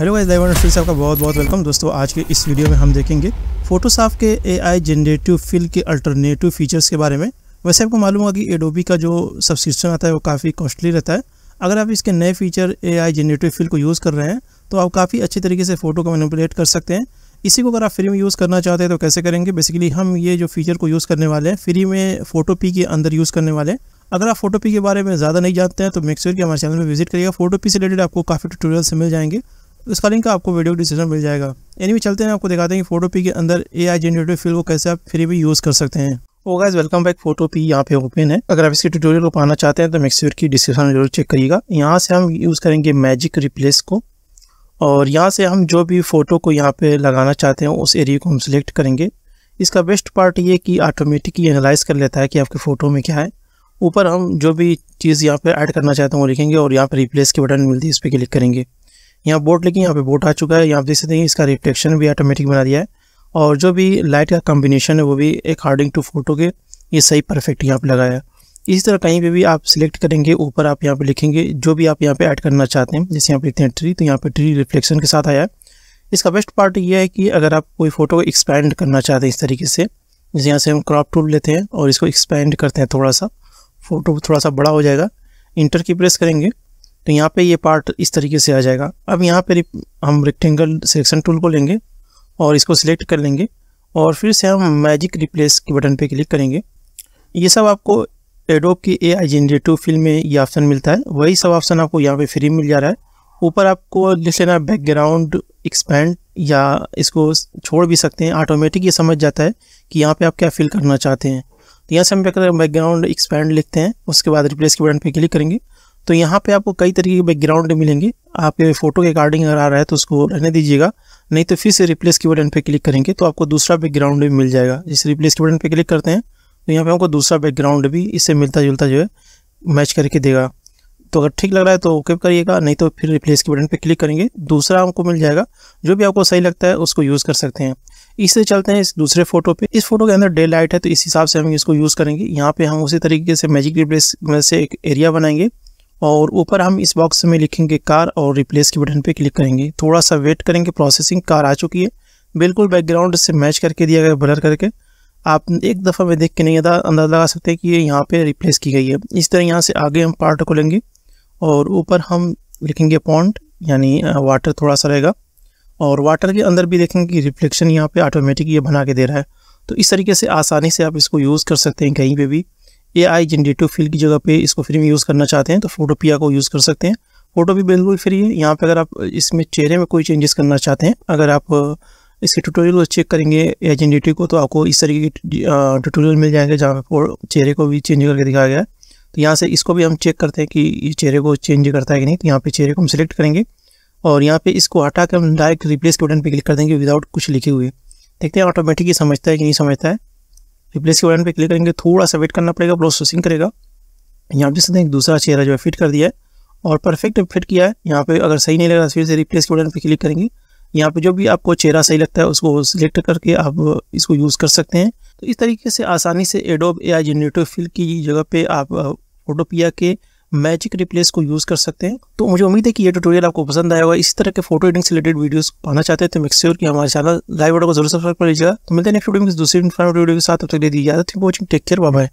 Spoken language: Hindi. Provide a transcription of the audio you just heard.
हेलो गाइस लाइव फिर से आपका बहुत बहुत वेलकम दोस्तों आज के इस वीडियो में हम देखेंगे फोटोशॉप के एआई जनरेटिव फिल के अल्टरनेटिव फीचर्स के बारे में वैसे आपको मालूम होगा कि एडोबी का जो सब्सक्रिप्शन आता है वो काफ़ी कॉस्टली रहता है अगर आप इसके नए फीचर एआई जनरेटिव फिल को यूज़ कर रहे हैं तो आप काफ़ी अच्छे तरीके से फ़ोटो को मैनिपुलेट कर सकते हैं इसी को अगर आप फ्री में यूज़ करना चाहते हैं तो कैसे करेंगे बेसिकली हम ये जो फीचर को यूज़ करने वाले हैं फ्री में फ़ोटो पी के अंदर यूज़ करने वाले हैं अगर आप फोटो पी के बारे में ज़्यादा नहीं जानते हैं तो मेक के कि हमारे चैनल में विजिट करिएगा फोटो पी से रिलेटेड आपको काफ़ी ट्यूटोरियल्स मिल जाएंगे तो इसका लिंक आपको वीडियो डिस्क्रिप्शन मिल जाएगा यानी भी चलते हैं आपको दिखाते हैं कि फोटो पी के अंदर ए आई जनरेटिव फील को कैसे आप फ्री भी यूज़ कर सकते हैं oh guys welcome back photo P यहाँ पे ओपन है अगर आप इसके ट्यूटोरियल को पाना चाहते हैं तो मेक्सर की डिस्क्रिप्शन में जरूर चेक करिएगा यहाँ से हम यूज़ करेंगे मैजिक रिप्लेस को और यहाँ से हम जो भी फ़ोटो को यहाँ पे लगाना चाहते हैं उस एरिया को हम सिलेक्ट करेंगे इसका बेस्ट पार्ट ये कि ऑटोमेटिकली एनालाइज कर लेता है कि आपके फ़ोटो में क्या है ऊपर हम जो भी चीज़ यहाँ पे ऐड करना चाहते हैं वो लिखेंगे और यहाँ पे रिप्लेस के बटन मिलती है इस पर क्लिक करेंगे यहाँ बोट लेकिन यहाँ पे बोट आ चुका है यहाँ देख सकते हैं इसका रिफ्लेक्शन भी ऑटोमेटिक बना दिया है और जो भी लाइट का कॉम्बिनेशन है वो भी अकॉर्डिंग टू फोटो के ये सही परफेक्ट यहाँ पर लगाया है इसी तरह कहीं पे भी आप सिलेक्ट करेंगे ऊपर आप यहाँ पे लिखेंगे जो भी आप यहाँ पे ऐड करना चाहते हैं जैसे यहाँ पे लिखते हैं ट्री तो यहाँ पे ट्री रिफ्लेक्शन के साथ आया है इसका बेस्ट पार्ट ये है कि अगर आप कोई फोटो को एक्सपैंड करना चाहते हैं इस तरीके से जैसे यहाँ से हम क्रॉप टूल लेते हैं और इसको एक्सपैंड करते हैं थोड़ा सा फोटो थोड़ा सा बड़ा हो जाएगा इंटर की प्रेस करेंगे तो यहाँ पे ये पार्ट इस तरीके से आ जाएगा अब यहाँ पर हम रेक्टेंगल सिलेक्शन टूल को लेंगे और इसको सिलेक्ट कर लेंगे और फिर से हम मैजिक रिप्लेस के बटन पे क्लिक करेंगे ये सब आपको एडोब की ए आई जनरेटिव फिल्म में ये ऑप्शन मिलता है वही सब ऑप्शन आपको यहाँ पे फ्री मिल जा रहा है ऊपर आपको लिख लेना बैकग्राउंड एक्सपैंड या इसको छोड़ भी सकते हैं ऑटोमेटिक ये समझ जाता है कि यहाँ पर आप क्या फिल करना चाहते हैं तो यहाँ से हम बैकग्राउंड एक्सपैंड लिखते हैं उसके बाद रिप्लेस के बटन पर क्लिक करेंगे तो यहाँ पे आपको कई तरीके के बैकग्राउंड मिलेंगे आपके फोटो के अकॉर्डिंग अगर आ रहा है तो उसको रहने दीजिएगा नहीं तो फिर से रिप्लेस की बटन पे क्लिक करेंगे तो आपको दूसरा बैकग्राउंड भी मिल जाएगा जिस रिप्लेस की बटन पे क्लिक करते हैं तो यहाँ पे आपको दूसरा बैकग्राउंड भी इससे मिलता जुलता जो है मैच करके देगा तो अगर ठीक लग रहा है तो ओके करिएगा नहीं तो फिर रिप्लेस के बटन पर क्लिक करेंगे दूसरा हमको मिल जाएगा जो भी आपको सही लगता है उसको यूज़ कर सकते हैं इससे चलते हैं इस दूसरे फोटो पे इस फोटो के अंदर डे लाइट है तो इस हिसाब से हम इसको यूज़ करेंगे यहाँ पे हम उसी तरीके से मैजिक रिप्लेस में से एक एरिया बनाएंगे और ऊपर हम इस बॉक्स में लिखेंगे कार और रिप्लेस के बटन पे क्लिक करेंगे थोड़ा सा वेट करेंगे प्रोसेसिंग कार आ चुकी है बिल्कुल बैकग्राउंड से मैच करके दिया गया ब्लर करके आप एक दफ़ा में देख के नहीं अंदाज़ लगा सकते कि ये यहाँ पे रिप्लेस की गई है इस तरह यहाँ से आगे हम पार्ट को लेंगे और ऊपर हम लिखेंगे पॉन्ट यानी वाटर थोड़ा सा रहेगा और वाटर के अंदर भी देखेंगे कि रिफ्लेक्शन यहाँ पे ऑटोमेटिक ये बना के दे रहा है तो इस तरीके से आसानी से आप इसको यूज़ कर सकते हैं कहीं पे भी ए आई जनरेटिव फील्ड की जगह पे इसको फ्री में यूज़ करना चाहते हैं तो फोटोपिया को यूज़ कर सकते हैं फोटो भी बिल्कुल फ्री है यहाँ पे अगर आप इसमें चेहरे में कोई चेंजेस करना चाहते हैं अगर आप इसके ट्यूटोरियल को चेक करेंगे ए जनरेटिव को तो आपको इस तरीके के ट्यूटोरियल मिल जाएंगे जहाँ पर चेहरे को भी चेंज करके दिखाया गया है तो यहाँ से इसको भी हम चेक करते हैं कि ये चेहरे को चेंज करता है कि नहीं तो यहाँ पर चेहरे को हम सिलेक्ट करेंगे और यहाँ पर इसको हटा कर हम डायरेक्ट रिप्लेस के बटन पर क्लिक कर देंगे विदाउट कुछ लिखे हुए देखते हैं ऑटोमेटिक ही समझता है कि नहीं समझता है रिप्लेस के बटन पे क्लिक करेंगे थोड़ा सा वेट करना पड़ेगा प्रोसेसिंग करेगा यहाँ देख सकते हैं एक दूसरा चेहरा जो है फिट कर दिया है और परफेक्ट फिट किया है यहाँ पे अगर सही नहीं लगा फिर से रिप्लेस के बटन पे क्लिक करेंगे यहाँ पे जो भी आपको चेहरा सही लगता है उसको सिलेक्ट करके आप इसको यूज़ कर सकते हैं तो इस तरीके से आसानी से Adobe A I generative fill की जगह पे आप फोटोपिया के मैजिक रिप्लेस को यूज़ कर सकते हैं तो मुझे उम्मीद है कि ये ट्यूटोरियल आपको पसंद आया होगा इसी तरह के फोटो एडिटिंग से रिलेटेड वीडियोस पाना चाहते हैं तो मेक श्योर कि हमारे चैनल लाइव वीडियो को जरूर सब्सक्राइब कर लीजिएगा तो मिलते हैं नेक्स्ट वीडियो में दूसरी इंफॉर्मेटिव वीडियो के साथ अब तक दे दी इजाजत थी वॉचिंग टेक केयर बाय